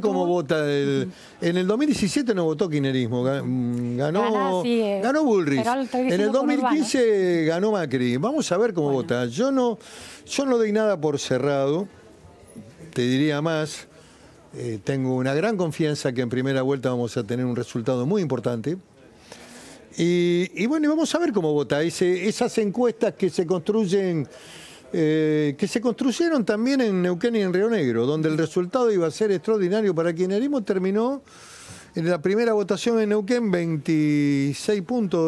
cómo vota en el 2017 no votó Kinerismo, mm, ganó, ganó eh, Bullrich. En el 2015 ganó Macri. Vamos a ver cómo vota. Yo no, yo no doy nada por cerrado, te diría más. Eh, tengo una gran confianza que en primera vuelta vamos a tener un resultado muy importante. Y, bueno, vamos a ver cómo vota. esas encuestas que se construyen eh, que se construyeron también en Neuquén y en Río Negro, donde el resultado iba a ser extraordinario para haremos terminó en la primera votación en Neuquén 26 puntos.